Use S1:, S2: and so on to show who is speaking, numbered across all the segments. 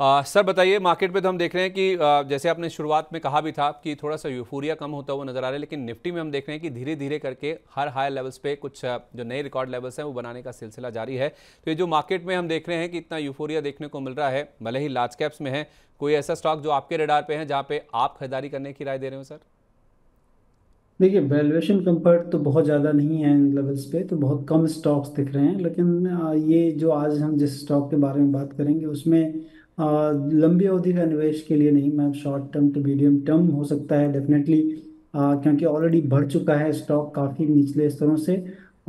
S1: आ, sir बताइए market में तो हम देख रहे हैं कि आ, जैसे आपने शुरुआत में कहा भी था कि थोड़ा सा यूफोरिया कम होता हुआ नजर आ रहा है लेकिन निफ्टी में हम देख रहे हैं कि धीरे धीरे करके हर हाई लेवल्स पे कुछ जो नए रिकॉर्ड लेवल्स हैं वो बनाने का सिलसिला जारी है तो ये जो मार्केट में हम देख रहे हैं कि इतना यूफोरिया देखने को मिल रहा है भले ही लार्ज कैप्स में है कोई ऐसा स्टॉक जो आपके रेडार पे है जहाँ पे आप खरीदारी करने की राय दे रहे हो सर
S2: देखिए वैल्यूएशन कम्फर्ट तो बहुत ज़्यादा नहीं है इन लेवल्स पे तो बहुत कम स्टॉक्स दिख रहे हैं लेकिन ये जो आज हम जिस स्टॉक के बारे में बात करेंगे उसमें लंबी अवधि का निवेश के लिए नहीं ma'am short term to medium term हो सकता है डेफिनेटली क्योंकि ऑलरेडी बढ़ चुका है स्टॉक काफ़ी निचले स्तरों से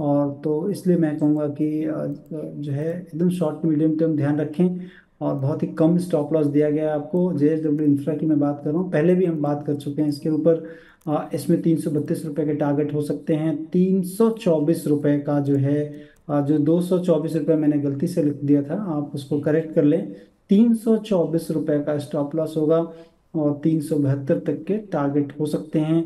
S2: और तो इसलिए मैं कहूँगा कि जो है एकदम शॉर्ट टू मीडियम टर्म ध्यान रखें और बहुत ही कम स्टॉप लॉस दिया गया है आपको जे एस डब्ल्यू इंफ्रा की मैं बात कर रहा हूँ पहले भी हम बात कर चुके हैं इसके ऊपर इसमें तीन सौ बत्तीस रुपये के टारगेट हो सकते हैं तीन सौ चौबीस रुपये का जो है जो दो सौ चौबीस रुपये मैंने गलती से लिख दिया था आप उसको करेक्ट कर लें तीन सौ चौबीस रुपए का स्टॉप लॉस होगा और तीन सौ बहत्तर तक के टारगेट हो सकते हैं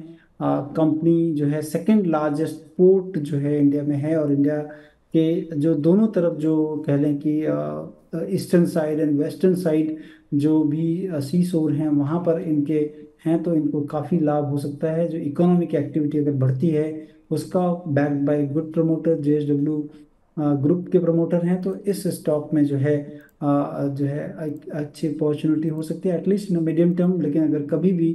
S2: कंपनी जो है सेकंड लार्जेस्ट पोर्ट जो है इंडिया में है और इंडिया के जो दोनों तरफ जो कह लें कि eastern side and western side जो भी सी सोर हैं वहाँ पर इनके हैं तो इनको काफ़ी लाभ हो सकता है जो इकोनॉमिक एक्टिविटी अगर बढ़ती है उसका back buy good promoter J group के प्रमोटर हैं तो इस स्टॉक में जो है जो है अच्छी अपॉर्चुनिटी हो सकती है एटलीस्ट इन मीडियम टर्म लेकिन अगर कभी भी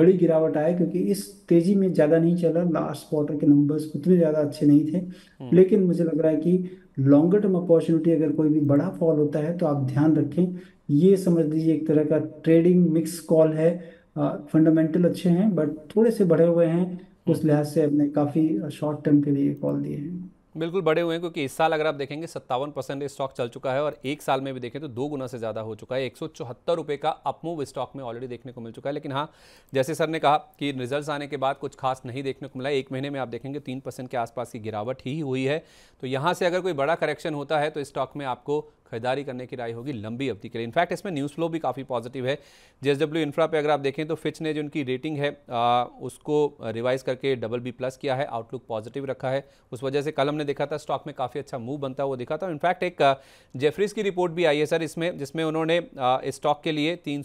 S2: बड़ी गिरावट आए क्योंकि इस तेज़ी में ज़्यादा नहीं चला लास्ट क्वार्टर के नंबर्स उतने ज़्यादा अच्छे नहीं थे हम्म। लेकिन मुझे लग रहा है कि लॉन्गर टर्म अपॉर्चुनिटी अगर कोई भी बड़ा फॉल होता है तो आप ध्यान रखें ये समझ लीजिए एक तरह का ट्रेडिंग मिक्स कॉल है फंडामेंटल अच्छे हैं बट थोड़े से बढ़े हुए हैं उस हम्म। लिहाज से अपने काफ़ी शॉर्ट टर्म के लिए कॉल दिए हैं
S1: बिल्कुल बड़े हुए हैं क्योंकि इस साल अगर आप देखेंगे सत्तावन परसेंट स्टॉक चल चुका है और एक साल में भी देखें तो दो गुना से ज़्यादा हो चुका है एक रुपए का अपमूव स्टॉक में ऑलरेडी देखने को मिल चुका है लेकिन हाँ जैसे सर ने कहा कि रिजल्ट आने के बाद कुछ खास नहीं देखने को मिला एक महीने में आप देखेंगे तीन के आसपास की गिरावट ही हुई है तो यहाँ से अगर कोई बड़ा करेक्शन होता है तो स्टॉक में आपको खरीदारी करने की राय होगी लंबी अवधि के लिए इनफैक्ट इसमें न्यूज़ फ्लो भी काफ़ी पॉजिटिव है जेएसडब्ल्यू इंफ्रा पे अगर आप देखें तो फिच ने जो उनकी रेटिंग है आ, उसको रिवाइज करके डबल बी प्लस किया है आउटलुक पॉजिटिव रखा है उस वजह से कल हमने देखा था स्टॉक में काफ़ी अच्छा मूव बनता हुआ दिखा था इनफैक्ट एक जेफरीज की रिपोर्ट भी आई है सर इसमें जिसमें उन्होंने इस स्टॉक के लिए तीन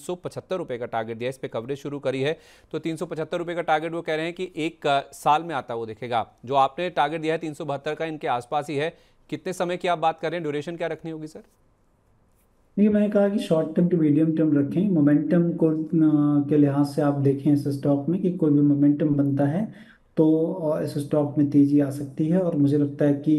S1: रुपए का टारगेट दिया इस पर कवरेज शुरू करी है तो तीन रुपए का टारगेट वो कह रहे हैं कि एक साल में आता वो देखेगा जो आपने टारगेट दिया है तीन का इनके आसपास ही है कितने समय की आप बात कर रहे हैं ड्यूरेशन क्या रखनी होगी सर
S2: देखिए मैंने कहा कि short term to medium term रखें मोमेंटम को के लिहाज से आप देखें इस स्टॉक में कि कोई भी मोमेंटम बनता है तो इस स्टॉक में तेजी आ सकती है और मुझे लगता है कि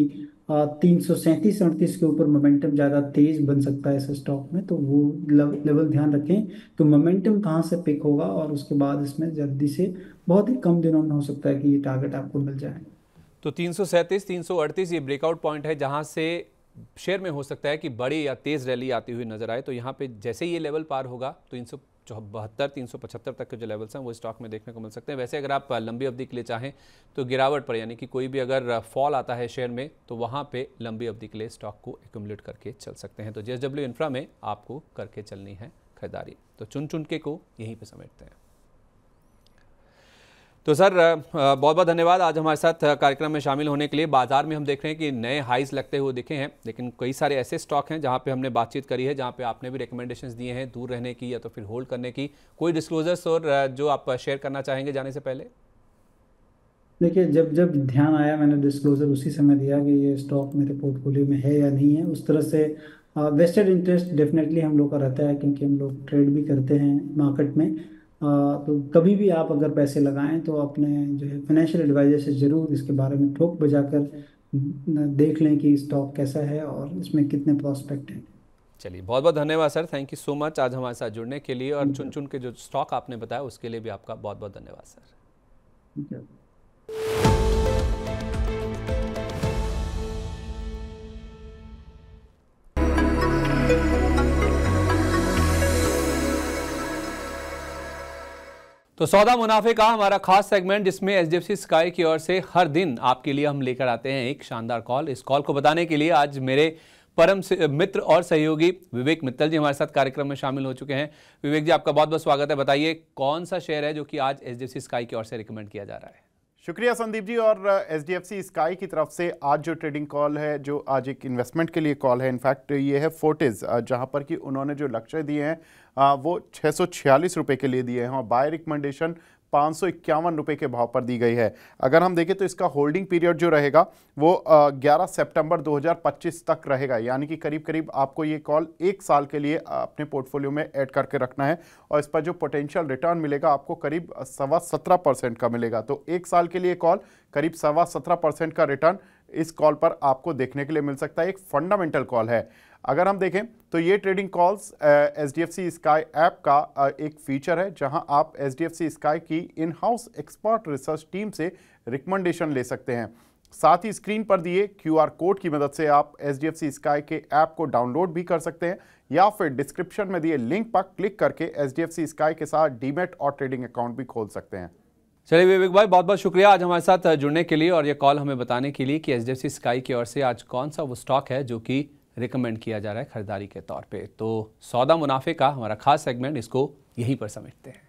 S2: तीन सौ सैंतीस अड़तीस के ऊपर मोमेंटम ज़्यादा तेज बन सकता है इस स्टॉक में तो वो लेवल ध्यान रखें कि तो मोमेंटम कहाँ से पिक होगा और उसके बाद इसमें जल्दी से बहुत ही कम दिनों में हो सकता है कि ये टारगेट आपको मिल जाए
S1: तो तीन सौ सैंतीस तीन सौ अड़तीस ये ब्रेकआउट पॉइंट है जहाँ से शेयर में हो सकता है कि बड़ी या तेज़ रैली आती हुई नजर आए तो यहाँ पे जैसे ही ये लेवल पार होगा तो इन बहत्तर तीन सौ पचहत्तर तक के जो लेवल्स हैं वो स्टॉक में देखने को मिल सकते हैं वैसे अगर आप लंबी अवधि के लिए चाहें तो गिरावट पर यानी कि कोई भी अगर फॉल आता है शेयर में तो वहाँ पे लंबी अवधि के लिए स्टॉक को एक्यूमलेट करके चल सकते हैं तो जे इंफ्रा में आपको करके चलनी है खरीदारी तो चुन चुन के को यहीं पर समेटते हैं तो सर बहुत बहुत धन्यवाद आज हमारे साथ कार्यक्रम में शामिल होने के लिए बाजार में हम देख रहे हैं कि नए हाइज लगते हुए दिखे हैं लेकिन कई सारे ऐसे स्टॉक हैं जहां पे हमने बातचीत करी है जहां पे आपने भी रिकमेंडेशंस दिए हैं दूर रहने की या तो फिर होल्ड करने की कोई डिस्क्लोजर्स और जो आप शेयर करना चाहेंगे जाने से पहले
S2: देखिए जब जब ध्यान आया मैंने डिस्क्लोजर उसी समय दिया कि ये स्टॉक मेरे पोर्टफोलियो में है या नहीं है उस तरह से वेस्टेड इंटरेस्ट डेफिनेटली हम लोग का रहता है क्योंकि हम लोग ट्रेड भी करते हैं मार्केट में तो कभी भी आप अगर पैसे लगाएं तो अपने जो है फाइनेंशियल एडवाइजर से ज़रूर इसके बारे में ठोक बजा कर देख लें कि स्टॉक कैसा है और इसमें कितने प्रॉस्पेक्ट हैं
S1: चलिए बहुत बहुत धन्यवाद sir thank you so much आज हमारे साथ जुड़ने के लिए और चुन चुन के जो स्टॉक आपने बताया उसके लिए भी आपका बहुत बहुत धन्यवाद सर thank you तो सौदा मुनाफे का हमारा खास सेगमेंट जिसमें H D F C Sky की ओर से हर दिन आपके लिए हम लेकर आते हैं एक शानदार कॉल इस कॉल को बताने के लिए आज मेरे परम मित्र और सहयोगी विवेक मित्तल जी हमारे साथ कार्यक्रम में शामिल हो चुके हैं विवेक जी आपका बहुत बहुत स्वागत है बताइए कौन सा शेयर है जो कि आज H D F C Sky की ओर से रिकमेंड किया जा रहा है
S3: शुक्रिया संदीप जी और H D F C Sky की तरफ से आज जो ट्रेडिंग कॉल है जो आज एक इन्वेस्टमेंट के लिए कॉल है इनफैक्ट ये है फोर्टिज जहां पर कि उन्होंने जो लक्ष्य दिए हैं वो छः सौ छियालीस रुपये के लिए दिए हैं और बाय रिकमेंडेशन पाँच सौ इक्यावन रुपये के भाव पर दी गई है अगर हम देखें तो इसका होल्डिंग पीरियड जो रहेगा वो ग्यारह सितंबर 2025 तक रहेगा यानी कि करीब करीब आपको ये कॉल एक साल के लिए अपने पोर्टफोलियो में ऐड करके रखना है और इस पर जो पोटेंशियल रिटर्न मिलेगा आपको करीब सवा सत्रह परसेंट का मिलेगा तो एक साल के लिए कॉल करीब सवा सत्रह परसेंट का रिटर्न इस कॉल पर आपको देखने के लिए मिल सकता है एक फंडामेंटल कॉल है अगर हम देखें तो ये trading calls H D F C Sky app का एक फीचर है जहां आप H D F C Sky की in house expert research team से रिकमेंडेशन ले सकते हैं साथ ही स्क्रीन पर दिए क्यू आर कोड की मदद से आप H D F C Sky के ऐप को डाउनलोड भी कर सकते हैं या फिर डिस्क्रिप्शन में दिए लिंक पर क्लिक करके H D F C Sky के साथ डीमेट और ट्रेडिंग अकाउंट भी खोल सकते हैं
S1: चलिए विवेक भाई बहुत बहुत शुक्रिया आज हमारे साथ जुड़ने के लिए और ये कॉल हमें बताने के लिए कि H D F C Sky की ओर से आज कौन सा वो स्टॉक है जो कि रिकमेंड किया जा रहा है खरीदारी के तौर पे तो सौदा मुनाफे का हमारा खास सेगमेंट इसको यहीं पर समेटते हैं